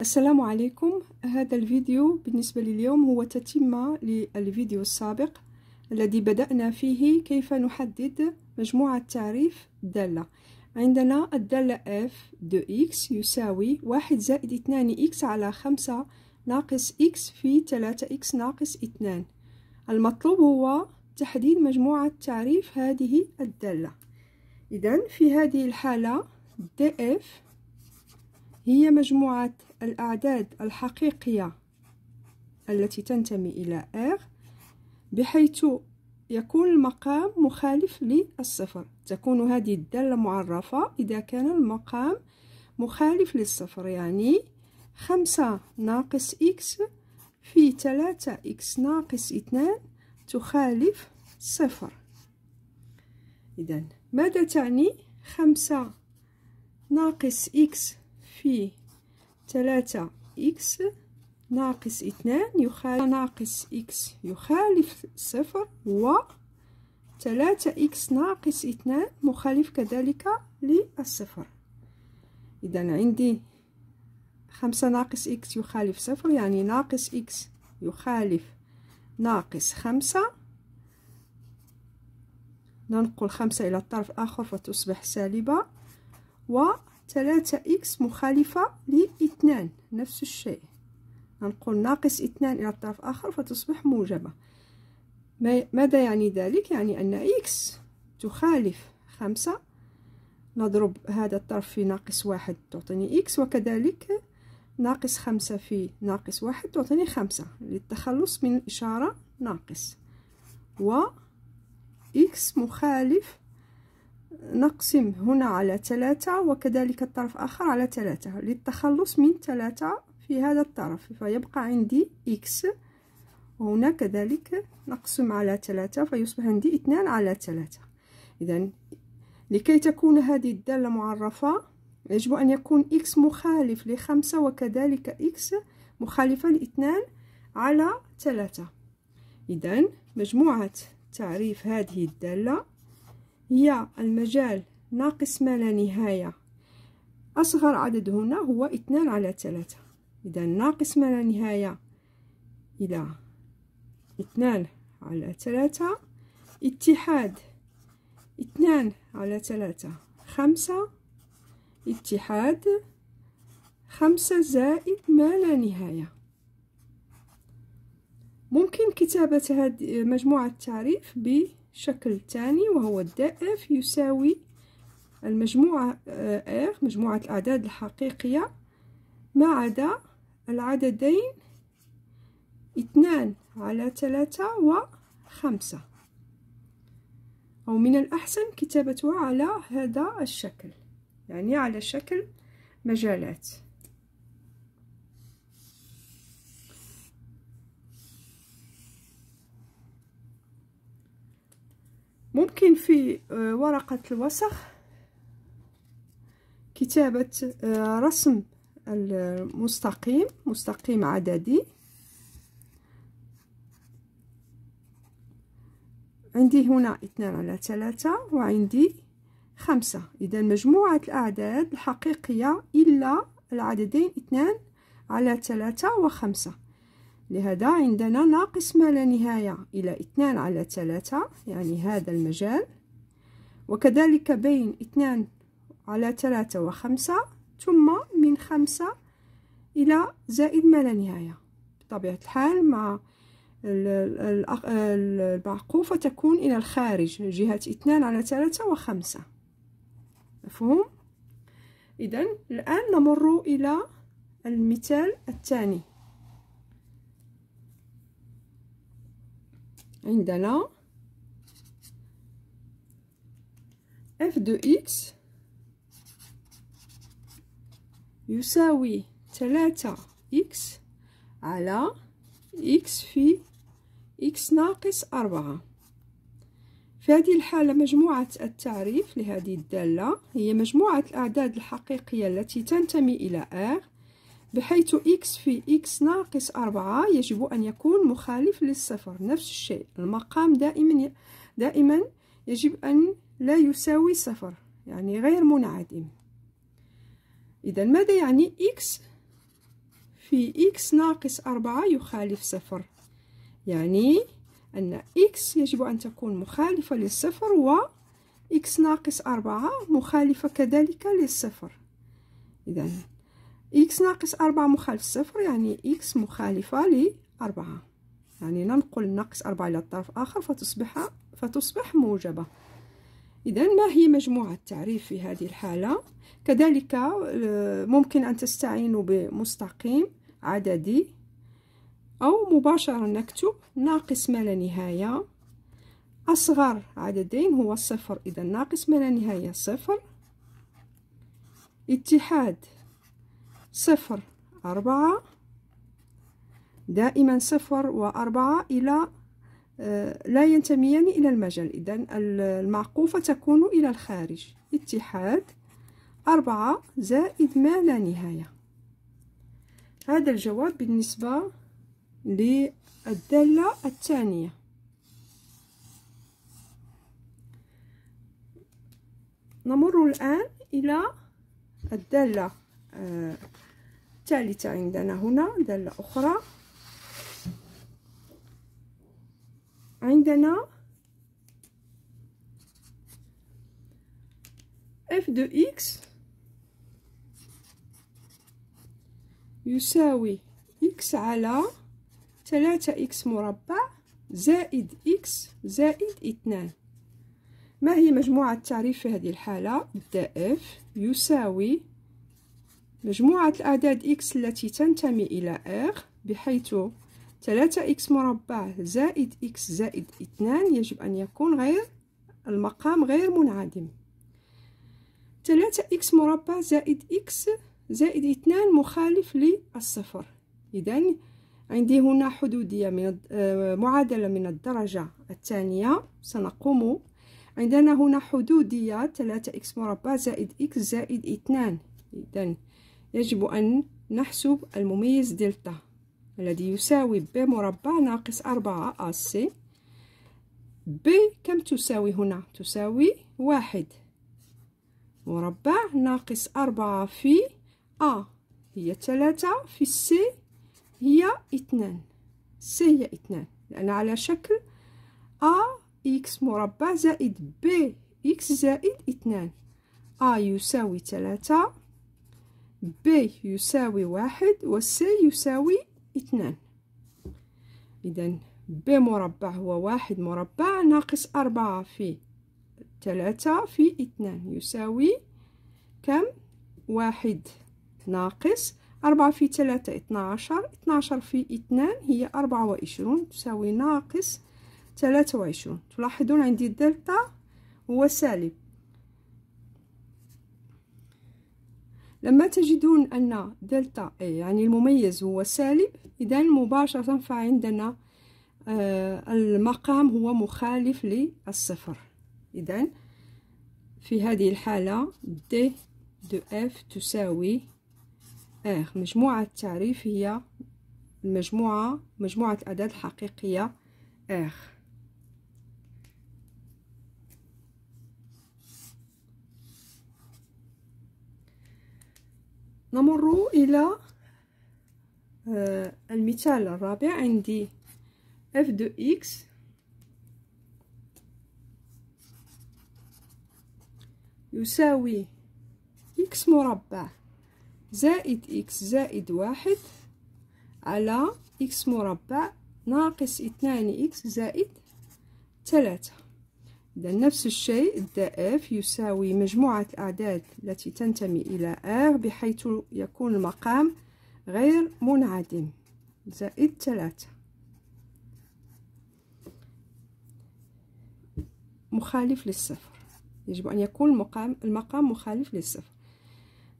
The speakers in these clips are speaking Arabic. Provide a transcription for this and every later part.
السلام عليكم هذا الفيديو بالنسبة لليوم هو تتمة للفيديو السابق الذي بدأنا فيه كيف نحدد مجموعة تعريف دالة عندنا الدالة f دو x يساوي واحد زائد اتنان x على خمسة ناقص x في تلاتة x ناقص اتنان المطلوب هو تحديد مجموعة تعريف هذه الدالة إذا في هذه الحالة df هي مجموعة الأعداد الحقيقية التي تنتمي إلى R بحيث يكون المقام مخالف للصفر تكون هذه الدالة معرفة إذا كان المقام مخالف للصفر يعني خمسة ناقص إكس في ثلاثة إكس ناقص اثنان تخالف صفر إذا ماذا تعني خمسة ناقص إكس في ثلاثة إكس ناقص اثنان يخالف ناقص إكس يخالف صفر و ثلاثة إكس ناقص اثنان مخالف كذلك للصفر إذا عندي خمسة ناقص إكس يخالف صفر يعني ناقص إكس يخالف ناقص خمسة ننقل خمسة إلى الطرف آخر فتصبح سالبة و ثلاثة إكس مخالفة لاثنان نفس الشيء نقول ناقص اثنان إلى الطرف آخر فتصبح موجبة ماذا يعني ذلك؟ يعني أن إكس تخالف خمسة نضرب هذا الطرف في ناقص واحد تعطيني إكس وكذلك ناقص خمسة في ناقص واحد تعطيني خمسة للتخلص من الإشارة ناقص و إكس مخالف نقسم هنا على ثلاثة وكذلك الطرف آخر على ثلاثة للتخلص من ثلاثة في هذا الطرف فيبقى عندي إكس وهنا كذلك نقسم على ثلاثة فيصبح عندي اثنان على ثلاثة إذا لكي تكون هذه الدالة معرفة يجب أن يكون إكس مخالف لخمسة وكذلك إكس مخالفة لاثنان على ثلاثة إذا مجموعة تعريف هذه الدالة هي المجال ناقص ما لا نهاية أصغر عدد هنا هو اثنان على ثلاثة إذا ناقص ما لا نهاية إلى اثنان على ثلاثة اتحاد اثنان على ثلاثة خمسة اتحاد خمسة زائد ما لا نهاية ممكن كتابة هذه مجموعة التعريف ب الشكل الثاني وهو الداء اف يساوي المجموعة آه، اف مجموعة الأعداد الحقيقية ما عدا العددين اثنان على ثلاثة وخمسة أو من الأحسن كتابتها على هذا الشكل يعني على شكل مجالات ممكن في آه، ورقة الوسخ كتابة آه، رسم المستقيم مستقيم عددي عندي هنا اثنان على ثلاثة وعندي خمسة إذا مجموعة الأعداد الحقيقية إلا العددين اثنان على ثلاثة وخمسة لهذا عندنا ناقص ما لا نهاية إلى اثنان على ثلاثة يعني هذا المجال وكذلك بين اثنان على ثلاثة وخمسة ثم من خمسة إلى زائد ما لا نهاية بطبيعة الحال مع المعقوفة تكون إلى الخارج جهة اثنان على ثلاثة وخمسة مفهوم؟ إذا الآن نمر إلى المثال الثاني عندنا اف دو اكس يساوي ثلاثة اكس على اكس في اكس ناقص أربعة في هذه الحالة مجموعة التعريف لهذه الدالة هي مجموعة الأعداد الحقيقية التي تنتمي إلى R بحيث x في x ناقص أربعة يجب أن يكون مخالف للصفر نفس الشيء المقام دائما دائما يجب أن لا يساوي صفر يعني غير منعدم إذا ماذا يعني x في x ناقص أربعة يخالف صفر يعني أن x يجب أن تكون مخالفة للصفر و x ناقص أربعة مخالفة كذلك للصفر إذا إكس ناقص أربعة مخالف صفر يعني إكس مخالفة لأربعة يعني ننقل ناقص أربعة إلى الطرف آخر فتصبح فتصبح موجبة إذا ما هي مجموعة التعريف في هذه الحالة كذلك آه، ممكن أن تستعينوا بمستقيم عددي أو مباشرة نكتب ناقص ما لا نهاية أصغر عددين هو صفر إذا ناقص ما لا نهاية صفر اتحاد صفر أربعة دائما صفر وأربعة إلى آه، لا ينتميان إلى المجال إذا المعقوفة تكون إلى الخارج اتحاد أربعة زائد ما لا نهاية هذا الجواب بالنسبة للدالة الثانية نمر الآن إلى الدالة الثالثة عندنا هنا دالة أخرى عندنا f دو x يساوي x على 3x ثلاثة x زائد اثنان ما هي مجموعة التعريف في هذه الحالة؟ f يساوي مجموعة الأعداد x التي تنتمي إلى R بحيث 3x مربع زائد x زائد 2 يجب أن يكون غير المقام غير منعدم 3x مربع زائد x زائد 2 مخالف للصفر إذن عندي هنا حدودية من آه، معادلة من الدرجة الثانية سنقوم عندنا هنا حدودية 3x مربع زائد x زائد 2 إذن يجب أن نحسب المميز دلتا الذي يساوي ب مربع ناقص أربعة AC ب كم تساوي هنا؟ تساوي واحد مربع ناقص أربعة في أ هي ثلاثة في س هي اثنان س هي اثنان لأن على شكل أ إكس مربع زائد ب إكس زائد اثنان أ يساوي ثلاثة بي يساوي واحد والسي يساوي اثنان إذا ب مربع هو واحد مربع ناقص أربعة في ثلاثة في اثنان يساوي كم واحد ناقص أربعة في ثلاثة اثنا عشر في اثنان هي أربعة وعشرون تساوي ناقص ثلاثة وعشرون تلاحظون عندي الدلتا هو سالب لما تجدون أن دلتا يعني المميز هو سالب إذا مباشرة فعندنا آه، المقام هو مخالف للصفر إذا في هذه الحالة د دو اف تساوي اخ مجموعة التعريف هي المجموعة مجموعة الأعداد الحقيقية اخ نمر الى آه، المثال الرابع عندي اف دو اكس يساوي اكس مربع زائد اكس زائد واحد على اكس مربع ناقص اثنان اكس زائد ثلاثة إذا نفس الشيء الداء إف يساوي مجموعة الأعداد التي تنتمي إلى إر بحيث يكون المقام غير منعدم زائد ثلاثة مخالف للصفر يجب أن يكون المقام, المقام مخالف للصفر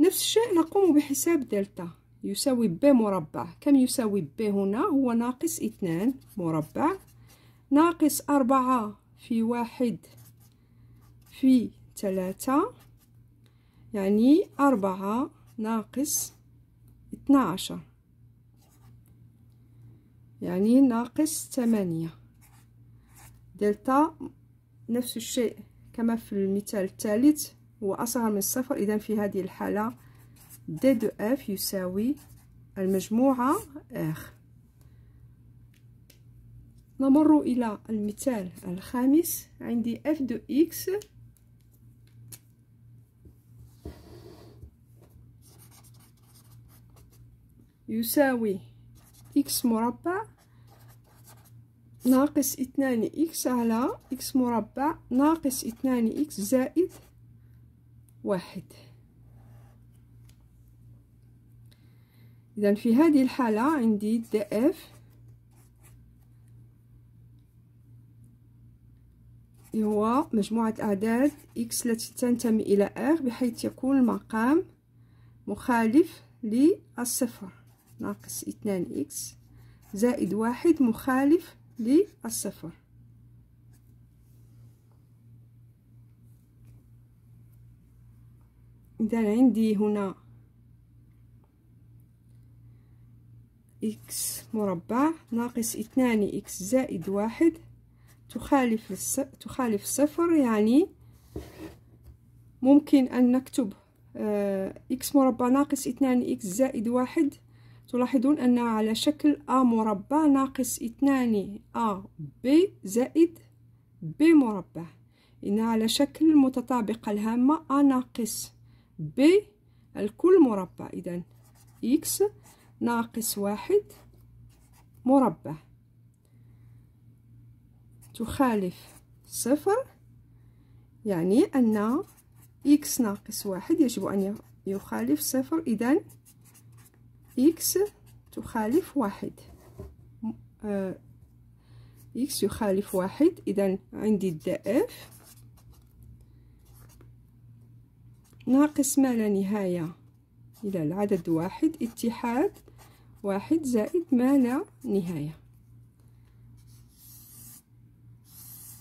نفس الشيء نقوم بحساب دلتا يساوي ب مربع كم يساوي ب هنا هو ناقص اثنان مربع ناقص أربعة في واحد في ثلاثة يعني أربعة ناقص اثنا عشر يعني ناقص ثمانية دلتا نفس الشيء كما في المثال الثالث هو أصغر من الصفر إذا في هذه الحالة د دو اف يساوي المجموعة اخ نمر إلى المثال الخامس عندي اف دو اكس يساوي اكس مربع ناقص اثنان اكس على اكس مربع ناقص اثنان اكس زائد واحد إذا في هذه الحالة عندي دي اف اللي هو مجموعة أعداد إكس التي تنتمي إلى R بحيث يكون المقام مخالف للصفر ناقص اثنان إكس زائد واحد مخالف للصفر إذا عندي هنا إكس مربع ناقص اثنان إكس زائد واحد تخالف الس... تخالف صفر يعني ممكن أن نكتب آه، إكس مربع ناقص اثنان إكس زائد واحد تلاحظون أنها على شكل أ مربع ناقص اثنان أ بي زائد بي مربع إنها على شكل متطابقة الهامة أ ناقص بي الكل مربع إذا إكس ناقص واحد مربع تخالف صفر يعني أن إكس ناقص واحد يجب أن يخالف صفر إذا إكس تخالف واحد إكس آه، يخالف واحد إذا عندي الدائف ناقص ما لا نهاية إلى العدد واحد اتحاد واحد زائد ما لا نهايه